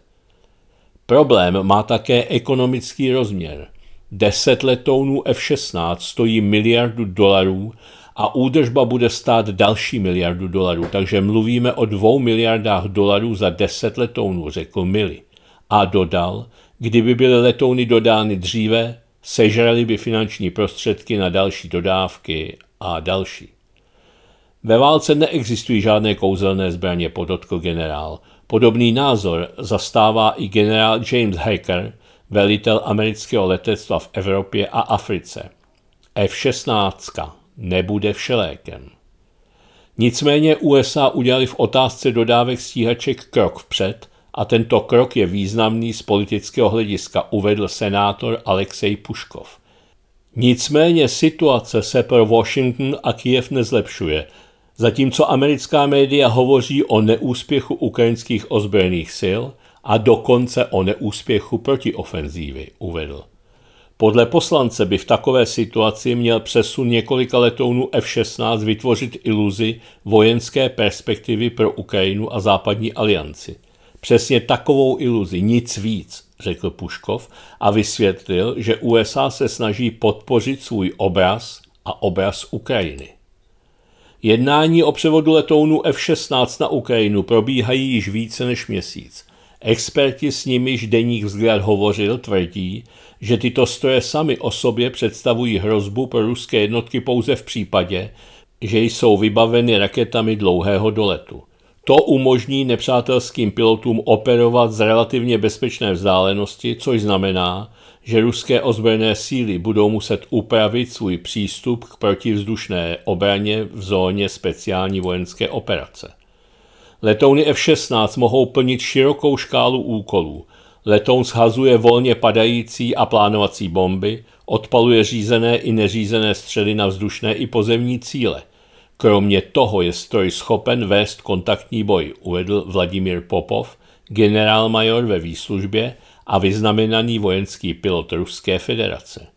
Problém má také ekonomický rozměr – Deset letounů F-16 stojí miliardu dolarů a údržba bude stát další miliardu dolarů, takže mluvíme o dvou miliardách dolarů za deset letounů, řekl Mili. A dodal, kdyby byly letouny dodány dříve, sežrali by finanční prostředky na další dodávky a další. Ve válce neexistují žádné kouzelné zbraně, podotkl generál. Podobný názor zastává i generál James Hacker, velitel amerického letectva v Evropě a Africe. F-16 nebude všelékem. Nicméně USA udělali v otázce dodávek stíhaček krok vpřed a tento krok je významný z politického hlediska, uvedl senátor Alexej Puškov. Nicméně situace se pro Washington a Kiev nezlepšuje, zatímco americká média hovoří o neúspěchu ukrajinských ozbrojených sil – a dokonce o neúspěchu protiofenzívy, uvedl. Podle poslance by v takové situaci měl přesun několika letounů F-16 vytvořit iluzi vojenské perspektivy pro Ukrajinu a západní alianci. Přesně takovou iluzi, nic víc, řekl Puškov a vysvětlil, že USA se snaží podpořit svůj obraz a obraz Ukrajiny. Jednání o převodu letounů F-16 na Ukrajinu probíhají již více než měsíc. Experti s nimiž deník vzhled hovořil tvrdí, že tyto stroje sami o sobě představují hrozbu pro ruské jednotky pouze v případě, že jsou vybaveny raketami dlouhého doletu. To umožní nepřátelským pilotům operovat z relativně bezpečné vzdálenosti, což znamená, že ruské ozbrojené síly budou muset upravit svůj přístup k protivzdušné obraně v zóně speciální vojenské operace. Letouny F-16 mohou plnit širokou škálu úkolů. Letoun shazuje volně padající a plánovací bomby, odpaluje řízené i neřízené střely na vzdušné i pozemní cíle. Kromě toho je stroj schopen vést kontaktní boj, uvedl Vladimír Popov, generálmajor ve výslužbě a vyznamenaný vojenský pilot Ruské federace.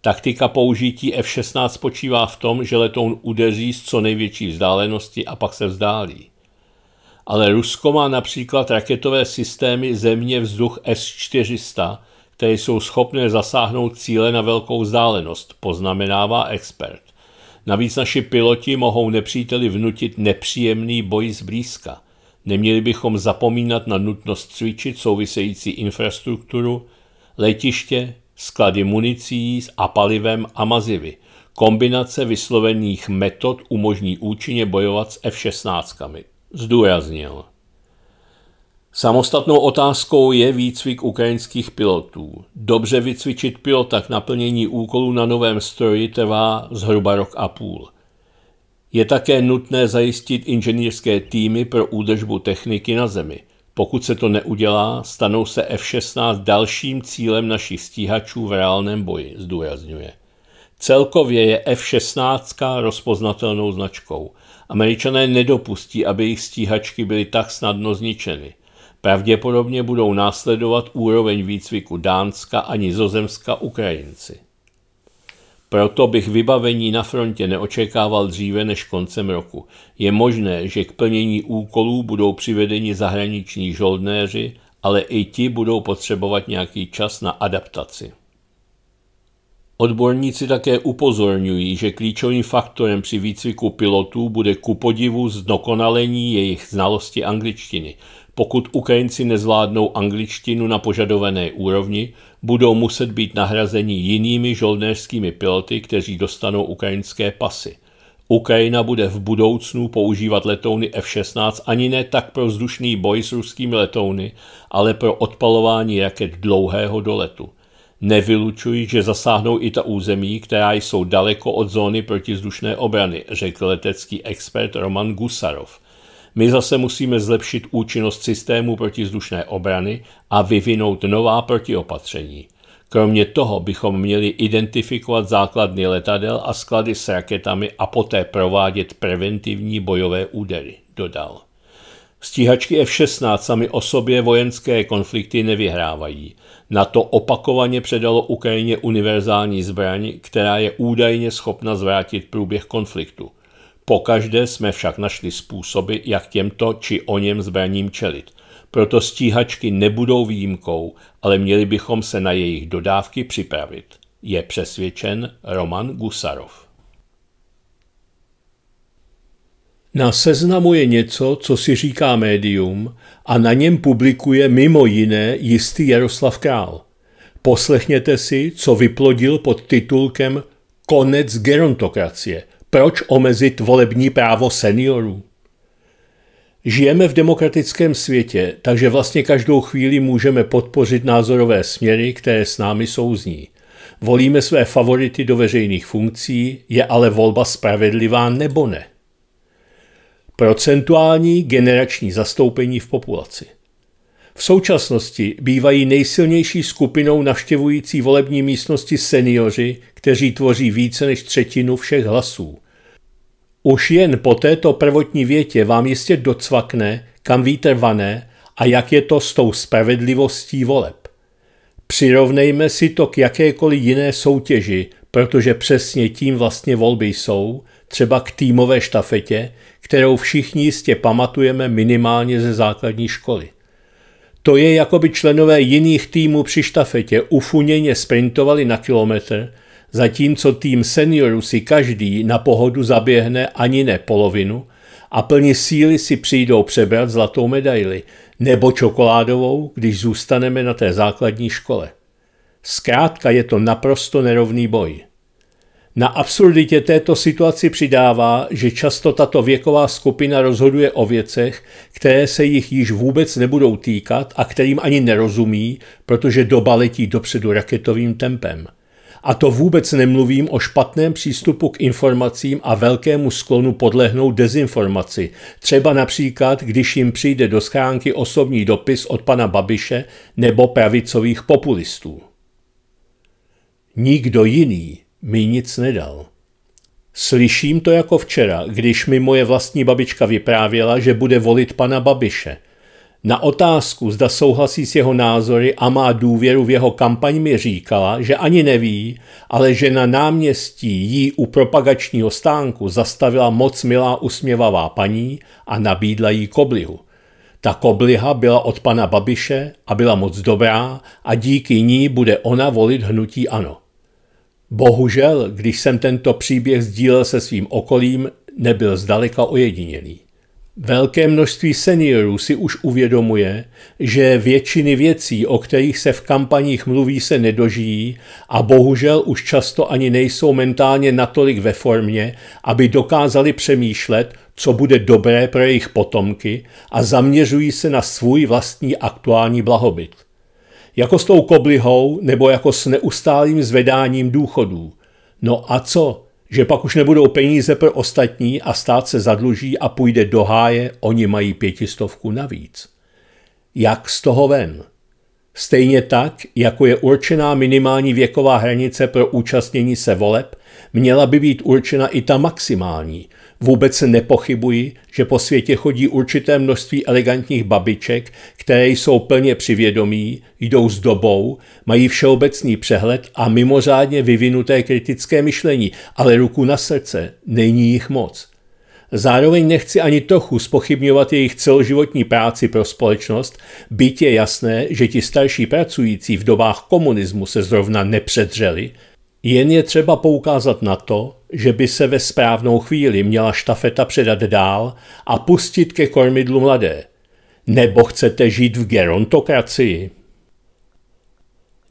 Taktika použití F-16 spočívá v tom, že letoun udeří z co největší vzdálenosti a pak se vzdálí ale Rusko má například raketové systémy země vzduch S-400, které jsou schopné zasáhnout cíle na velkou vzdálenost, poznamenává expert. Navíc naši piloti mohou nepříteli vnutit nepříjemný boj zblízka. Neměli bychom zapomínat na nutnost cvičit související infrastrukturu, letiště, sklady municí a palivem a mazivy. Kombinace vyslovených metod umožní účinně bojovat s F-16 zdůraznil. Samostatnou otázkou je výcvik ukrajinských pilotů. Dobře vycvičit pilota k naplnění úkolů na novém stroji trvá zhruba rok a půl. Je také nutné zajistit inženýrské týmy pro údržbu techniky na zemi. Pokud se to neudělá, stanou se F-16 dalším cílem našich stíhačů v reálném boji, zdůrazňuje. Celkově je F-16 rozpoznatelnou značkou – Američané nedopustí, aby jejich stíhačky byly tak snadno zničeny. Pravděpodobně budou následovat úroveň výcviku Dánska a Nizozemska Ukrajinci. Proto bych vybavení na frontě neočekával dříve než koncem roku. Je možné, že k plnění úkolů budou přivedeni zahraniční žoldnéři, ale i ti budou potřebovat nějaký čas na adaptaci. Odborníci také upozorňují, že klíčovým faktorem při výcviku pilotů bude ku podivu zdokonalení jejich znalosti angličtiny. Pokud Ukrajinci nezvládnou angličtinu na požadované úrovni, budou muset být nahrazeni jinými žoldnéřskými piloty, kteří dostanou ukrajinské pasy. Ukrajina bude v budoucnu používat letouny F-16 ani ne tak pro vzdušný boj s ruskými letouny, ale pro odpalování raket dlouhého doletu. Nevylučuji, že zasáhnou i ta území, která jsou daleko od zóny protizdušné obrany, řekl letecký expert Roman Gusarov. My zase musíme zlepšit účinnost systému protizdušné obrany a vyvinout nová protiopatření. Kromě toho bychom měli identifikovat základny letadel a sklady s raketami a poté provádět preventivní bojové údery, dodal. Stíhačky F-16 sami o sobě vojenské konflikty nevyhrávají – na to opakovaně předalo Ukrajině univerzální zbraň, která je údajně schopna zvrátit průběh konfliktu. Pokaždé jsme však našli způsoby, jak těmto či o něm zbraním čelit. Proto stíhačky nebudou výjimkou, ale měli bychom se na jejich dodávky připravit, je přesvědčen Roman Gusarov. Na seznamu je něco, co si říká médium a na něm publikuje mimo jiné jistý Jaroslav Král. Poslechněte si, co vyplodil pod titulkem Konec gerontokracie. Proč omezit volební právo seniorů? Žijeme v demokratickém světě, takže vlastně každou chvíli můžeme podpořit názorové směry, které s námi souzní. Volíme své favority do veřejných funkcí, je ale volba spravedlivá nebo ne? procentuální generační zastoupení v populaci. V současnosti bývají nejsilnější skupinou navštěvující volební místnosti seniori, kteří tvoří více než třetinu všech hlasů. Už jen po této prvotní větě vám jistě docvakne, kam vítr vané a jak je to s tou spravedlivostí voleb. Přirovnejme si to k jakékoliv jiné soutěži, protože přesně tím vlastně volby jsou – třeba k týmové štafetě, kterou všichni jistě pamatujeme minimálně ze základní školy. To je, jako by členové jiných týmů při štafetě ufuněně sprintovali na kilometr, zatímco tým seniorů si každý na pohodu zaběhne ani ne polovinu a plně síly si přijdou přebrat zlatou medaili nebo čokoládovou, když zůstaneme na té základní škole. Zkrátka je to naprosto nerovný boj. Na absurditě této situaci přidává, že často tato věková skupina rozhoduje o věcech, které se jich již vůbec nebudou týkat a kterým ani nerozumí, protože doba letí dopředu raketovým tempem. A to vůbec nemluvím o špatném přístupu k informacím a velkému sklonu podlehnout dezinformaci. Třeba například, když jim přijde do schránky osobní dopis od pana Babiše nebo pravicových populistů. Nikdo jiný mi nic nedal. Slyším to jako včera, když mi moje vlastní babička vyprávěla, že bude volit pana Babiše. Na otázku, zda souhlasí s jeho názory a má důvěru v jeho kampaň, mi říkala, že ani neví, ale že na náměstí jí u propagačního stánku zastavila moc milá usměvavá paní a nabídla jí koblihu. Ta kobliha byla od pana Babiše a byla moc dobrá a díky ní bude ona volit hnutí ano. Bohužel, když jsem tento příběh sdílel se svým okolím, nebyl zdaleka ojedinělý. Velké množství seniorů si už uvědomuje, že většiny věcí, o kterých se v kampaních mluví, se nedožijí a bohužel už často ani nejsou mentálně natolik ve formě, aby dokázali přemýšlet, co bude dobré pro jejich potomky a zaměřují se na svůj vlastní aktuální blahobyt. Jako s tou koblihou nebo jako s neustálým zvedáním důchodů. No a co? Že pak už nebudou peníze pro ostatní a stát se zadluží a půjde do háje, oni mají pětistovku navíc. Jak z toho ven? Stejně tak, jako je určená minimální věková hranice pro účastnění se voleb, měla by být určena i ta maximální, Vůbec nepochybuji, že po světě chodí určité množství elegantních babiček, které jsou plně přivědomí, jdou s dobou, mají všeobecný přehled a mimořádně vyvinuté kritické myšlení, ale ruku na srdce, není jich moc. Zároveň nechci ani trochu spochybňovat jejich celoživotní práci pro společnost, byť je jasné, že ti starší pracující v dobách komunismu se zrovna nepředřeli – jen je třeba poukázat na to, že by se ve správnou chvíli měla štafeta předat dál a pustit ke kormidlu mladé. Nebo chcete žít v gerontokracii?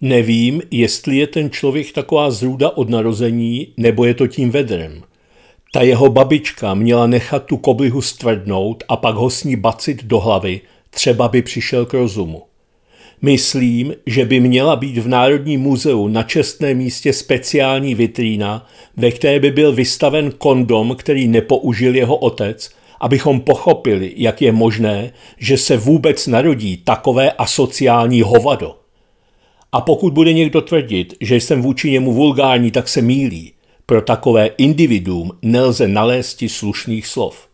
Nevím, jestli je ten člověk taková zrůda od narození, nebo je to tím vedrem. Ta jeho babička měla nechat tu koblihu stvrdnout a pak ho s ní bacit do hlavy, třeba by přišel k rozumu. Myslím, že by měla být v Národním muzeu na čestném místě speciální vitrína, ve které by byl vystaven kondom, který nepoužil jeho otec, abychom pochopili, jak je možné, že se vůbec narodí takové asociální hovado. A pokud bude někdo tvrdit, že jsem vůči němu vulgární, tak se mílí. Pro takové individuum nelze nalézt slušných slov.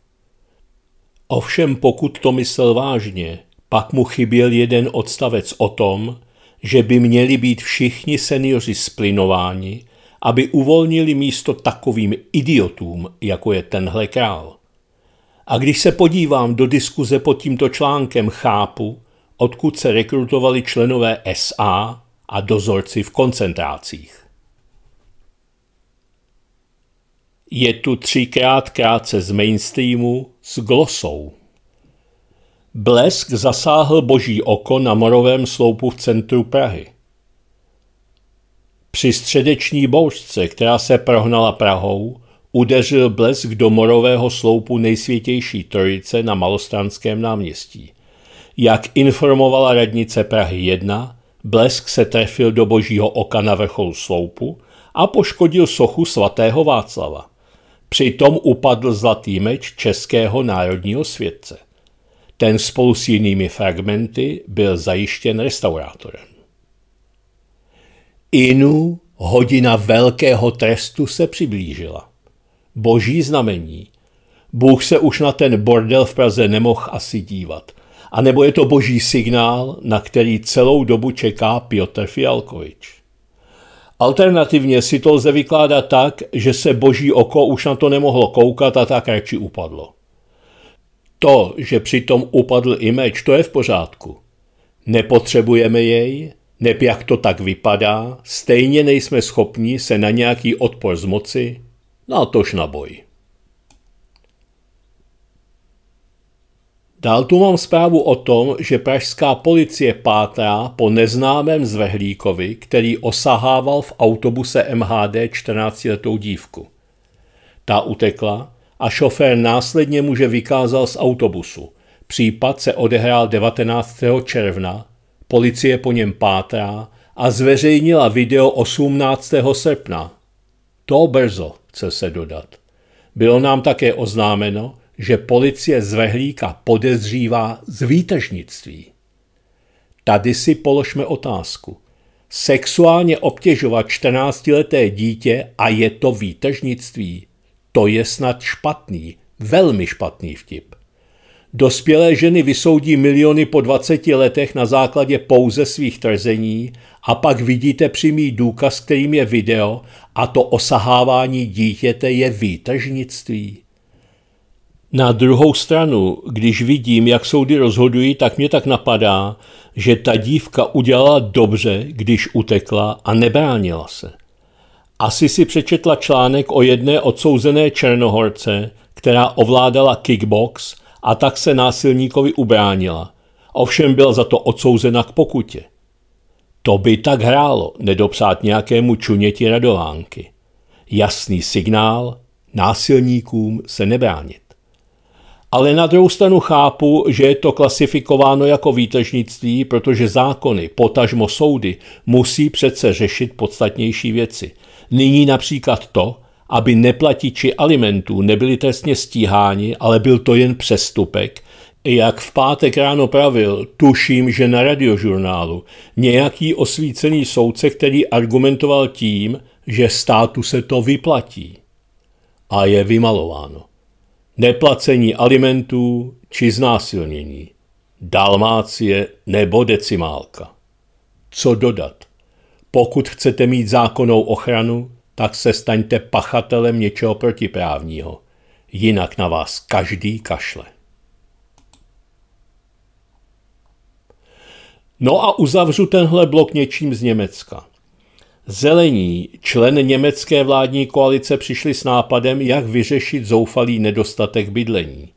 Ovšem pokud to myslel vážně, pak mu chyběl jeden odstavec o tom, že by měli být všichni seniori splinováni, aby uvolnili místo takovým idiotům, jako je tenhle král. A když se podívám do diskuze pod tímto článkem, chápu, odkud se rekrutovali členové SA a dozorci v koncentrácích. Je tu třikrát krátce z mainstreamu s glosou. Blesk zasáhl boží oko na morovém sloupu v centru Prahy. Při středeční bouřce, která se prohnala Prahou, udeřil blesk do morového sloupu nejsvětější trojice na Malostranském náměstí. Jak informovala radnice Prahy 1, blesk se trefil do božího oka na vrcholu sloupu a poškodil sochu svatého Václava. Přitom upadl zlatý meč českého národního světce. Ten spolu s jinými fragmenty byl zajištěn restaurátorem. Inu hodina velkého trestu se přiblížila. Boží znamení. Bůh se už na ten bordel v Praze nemohl asi dívat. A nebo je to boží signál, na který celou dobu čeká Piotr Fialkovič. Alternativně si to lze vykládat tak, že se boží oko už na to nemohlo koukat a tak radši upadlo. To, že přitom upadl i meč, to je v pořádku. Nepotřebujeme jej, nep jak to tak vypadá, stejně nejsme schopni se na nějaký odpor zmoci, no tož na boj. Dál tu mám zprávu o tom, že pražská policie pátrá po neznámém zvrhlíkovi, který osahával v autobuse MHD 14-letou dívku. Ta utekla a šofér následně muže vykázal z autobusu. Případ se odehrál 19. června, policie po něm pátrá a zveřejnila video 18. srpna. To brzo, chce se dodat. Bylo nám také oznámeno, že policie z Vehlíka podezřívá z výtržnictví. Tady si položme otázku. Sexuálně obtěžovat 14-leté dítě a je to výtržnictví – to je snad špatný, velmi špatný vtip. Dospělé ženy vysoudí miliony po 20 letech na základě pouze svých trzení a pak vidíte přímý důkaz, kterým je video a to osahávání dítěte je výtržnictví. Na druhou stranu, když vidím, jak soudy rozhodují, tak mě tak napadá, že ta dívka udělala dobře, když utekla a nebránila se. Asi si přečetla článek o jedné odsouzené černohorce, která ovládala kickbox a tak se násilníkovi ubránila. Ovšem byla za to odsouzena k pokutě. To by tak hrálo, nedopsát nějakému čuněti radovánky. Jasný signál, násilníkům se nebránit. Ale na druhou stranu chápu, že je to klasifikováno jako výtržnictví, protože zákony, potažmo soudy, musí přece řešit podstatnější věci – Nyní například to, aby neplatiči alimentů nebyli trestně stíháni, ale byl to jen přestupek, jak v pátek ráno pravil, tuším, že na radiožurnálu, nějaký osvícený soudce, který argumentoval tím, že státu se to vyplatí. A je vymalováno. Neplacení alimentů či znásilnění. Dalmácie nebo decimálka. Co dodat? Pokud chcete mít zákonnou ochranu, tak se staňte pachatelem něčeho protiprávního. Jinak na vás každý kašle. No a uzavřu tenhle blok něčím z Německa. Zelení, člen německé vládní koalice, přišli s nápadem, jak vyřešit zoufalý nedostatek bydlení.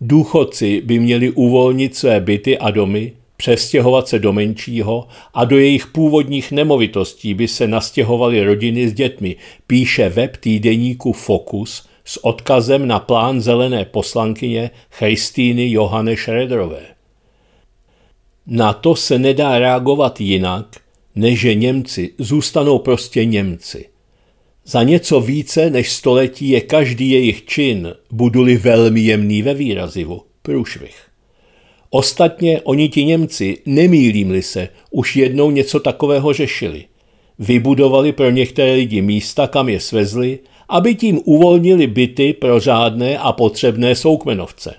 Důchodci by měli uvolnit své byty a domy, přestěhovat se do menšího a do jejich původních nemovitostí by se nastěhovaly rodiny s dětmi, píše web týdeníku Focus s odkazem na plán zelené poslankyně Christýny Johane Šredrové. Na to se nedá reagovat jinak, než že Němci zůstanou prostě Němci. Za něco více než století je každý jejich čin, buduli velmi jemný ve výrazivu, průšvih. Ostatně oni ti Němci, nemýlím-li se, už jednou něco takového řešili. Vybudovali pro některé lidi místa, kam je svezli, aby tím uvolnili byty pro řádné a potřebné soukmenovce.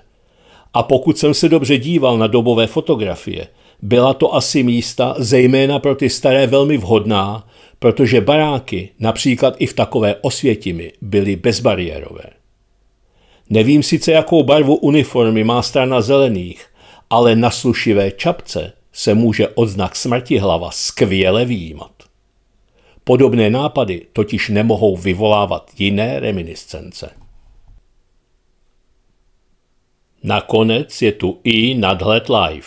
A pokud jsem se dobře díval na dobové fotografie, byla to asi místa zejména pro ty staré velmi vhodná, protože baráky, například i v takové osvětimi, byly bezbariérové. Nevím sice, jakou barvu uniformy má strana zelených, ale na slušivé čapce se může odznak smrti hlava skvěle výjímat. Podobné nápady totiž nemohou vyvolávat jiné reminiscence. Nakonec je tu i nadhled live.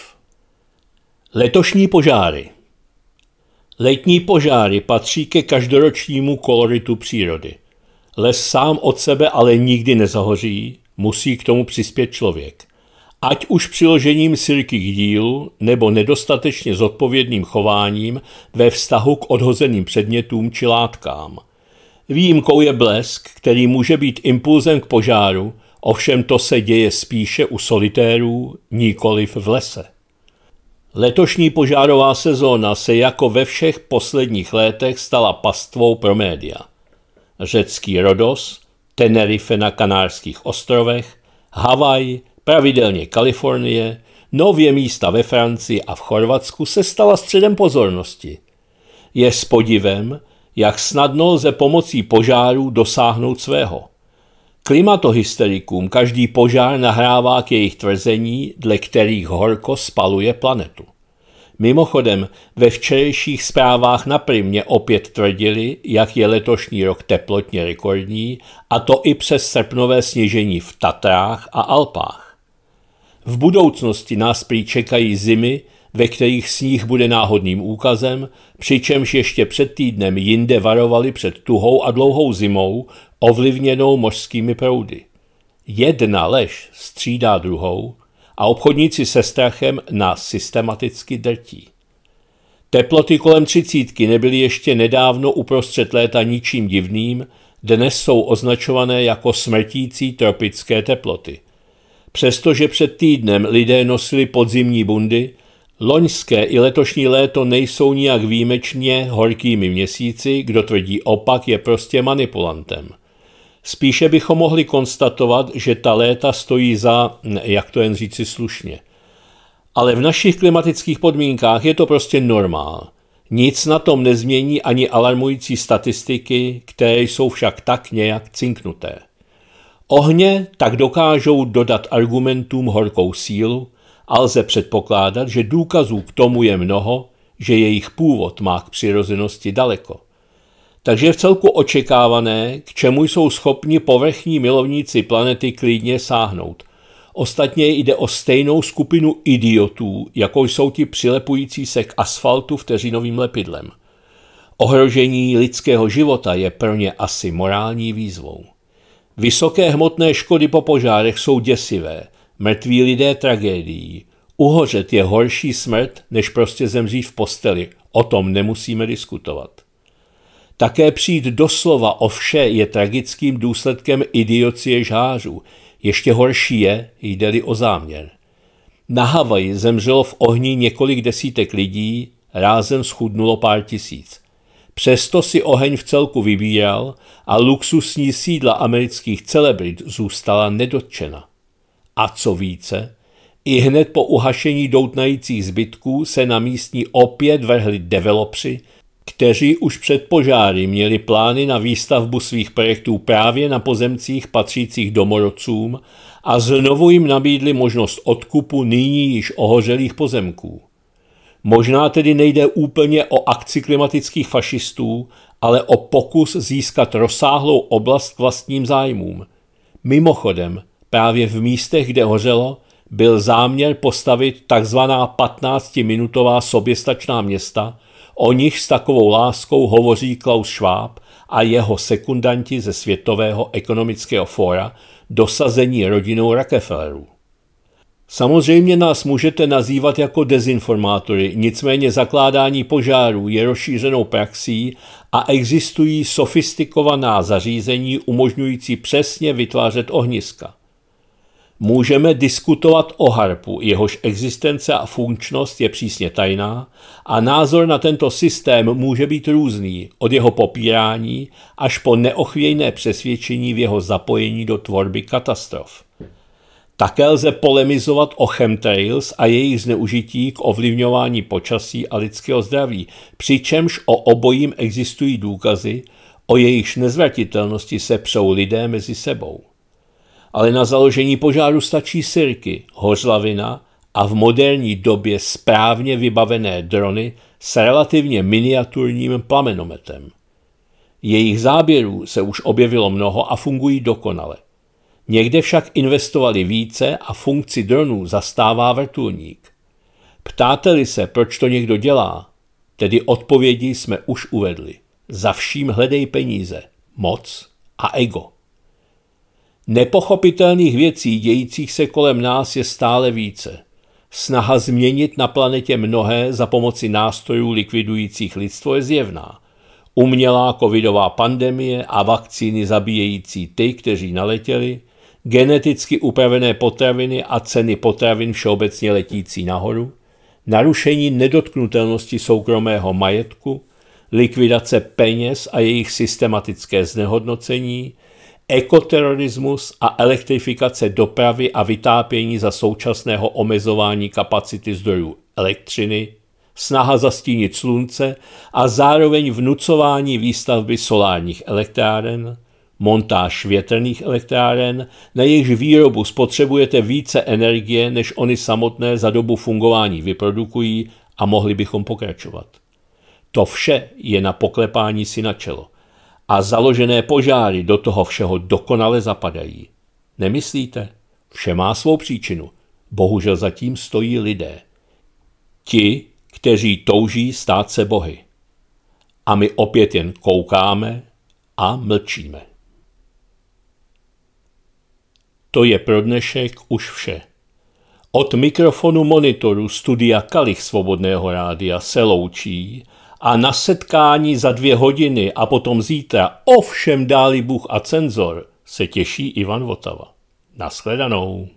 Letošní požáry Letní požáry patří ke každoročnímu koloritu přírody. Les sám od sebe ale nikdy nezahoří, musí k tomu přispět člověk ať už přiložením sirkých dílů nebo nedostatečně zodpovědným chováním ve vztahu k odhozeným předmětům či látkám. Výjimkou je blesk, který může být impulzem k požáru, ovšem to se děje spíše u solitérů, nikoliv v lese. Letošní požárová sezóna se jako ve všech posledních létech stala pastvou pro média. Řecký Rodos, Tenerife na Kanárských ostrovech, Havaj, pravidelně Kalifornie, nově místa ve Francii a v Chorvatsku se stala středem pozornosti. Je s podivem, jak snadno lze pomocí požárů dosáhnout svého. Klimatohysterikům každý požár nahrává k jejich tvrzení, dle kterých horko spaluje planetu. Mimochodem, ve včerejších zprávách na primě opět tvrdili, jak je letošní rok teplotně rekordní, a to i přes srpnové sněžení v Tatrách a Alpách. V budoucnosti nás prý čekají zimy, ve kterých sníh bude náhodným úkazem, přičemž ještě před týdnem jinde varovali před tuhou a dlouhou zimou, ovlivněnou mořskými proudy. Jedna lež střídá druhou a obchodníci se strachem nás systematicky drtí. Teploty kolem třicítky nebyly ještě nedávno uprostřed léta ničím divným, dnes jsou označované jako smrtící tropické teploty – Přestože před týdnem lidé nosili podzimní bundy, loňské i letošní léto nejsou nijak výjimečně horkými měsíci, kdo tvrdí opak je prostě manipulantem. Spíše bychom mohli konstatovat, že ta léta stojí za, jak to jen říci slušně. Ale v našich klimatických podmínkách je to prostě normál. Nic na tom nezmění ani alarmující statistiky, které jsou však tak nějak cinknuté. Ohně tak dokážou dodat argumentům horkou sílu a lze předpokládat, že důkazů k tomu je mnoho, že jejich původ má k přirozenosti daleko. Takže je v celku očekávané, k čemu jsou schopni povrchní milovníci planety klidně sáhnout. Ostatně jde o stejnou skupinu idiotů, jako jsou ti přilepující se k asfaltu vteřinovým lepidlem. Ohrožení lidského života je pro ně asi morální výzvou. Vysoké hmotné škody po požárech jsou děsivé, mrtví lidé tragédií. Uhořet je horší smrt, než prostě zemřít v posteli. O tom nemusíme diskutovat. Také přijít doslova o vše je tragickým důsledkem idiocie žářů. Ještě horší je, jde-li o záměr. Na Havaji zemřelo v ohni několik desítek lidí, rázem schudnulo pár tisíc. Přesto si oheň v celku vybíjel a luxusní sídla amerických celebrit zůstala nedotčena. A co více, i hned po uhašení doutnajících zbytků se na místní opět vrhli developři, kteří už před požáry měli plány na výstavbu svých projektů právě na pozemcích patřících domorodcům a znovu jim nabídli možnost odkupu nyní již ohořelých pozemků. Možná tedy nejde úplně o akci klimatických fašistů, ale o pokus získat rozsáhlou oblast k vlastním zájmům. Mimochodem, právě v místech, kde hořelo, byl záměr postavit takzvaná 15-minutová soběstačná města, o nich s takovou láskou hovoří Klaus Schwab a jeho sekundanti ze Světového ekonomického fóra, dosazení rodinou Rockefellerů. Samozřejmě nás můžete nazývat jako dezinformátory, nicméně zakládání požárů je rozšířenou praxí a existují sofistikovaná zařízení umožňující přesně vytvářet ohniska. Můžeme diskutovat o harpu, jehož existence a funkčnost je přísně tajná a názor na tento systém může být různý, od jeho popírání až po neochvějné přesvědčení v jeho zapojení do tvorby katastrof. Také lze polemizovat o chemtrails a jejich zneužití k ovlivňování počasí a lidského zdraví, přičemž o obojím existují důkazy, o jejichž nezvratitelnosti se přou lidé mezi sebou. Ale na založení požáru stačí sirky, hořlavina a v moderní době správně vybavené drony s relativně miniaturním plamenometem. Jejich záběrů se už objevilo mnoho a fungují dokonale. Někde však investovali více a funkci dronu zastává vrtulník. Ptáte-li se, proč to někdo dělá? Tedy odpovědi jsme už uvedli. Za vším hledej peníze, moc a ego. Nepochopitelných věcí dějících se kolem nás je stále více. Snaha změnit na planetě mnohé za pomoci nástrojů likvidujících lidstvo je zjevná. Umělá covidová pandemie a vakcíny zabíjející ty, kteří naletěli – geneticky upravené potraviny a ceny potravin všeobecně letící nahoru, narušení nedotknutelnosti soukromého majetku, likvidace peněz a jejich systematické znehodnocení, ekoterorismus a elektrifikace dopravy a vytápění za současného omezování kapacity zdrojů elektřiny, snaha zastínit slunce a zároveň vnucování výstavby solárních elektráren, montáž větrných elektráren, na jejichž výrobu spotřebujete více energie, než oni samotné za dobu fungování vyprodukují a mohli bychom pokračovat. To vše je na poklepání si na čelo. A založené požáry do toho všeho dokonale zapadají. Nemyslíte? Vše má svou příčinu. Bohužel zatím stojí lidé. Ti, kteří touží stát se bohy. A my opět jen koukáme a mlčíme. To je pro dnešek už vše. Od mikrofonu monitoru studia Kalich Svobodného rádia se loučí a na setkání za dvě hodiny a potom zítra ovšem dáli Bůh a cenzor se těší Ivan Votava. Naschledanou.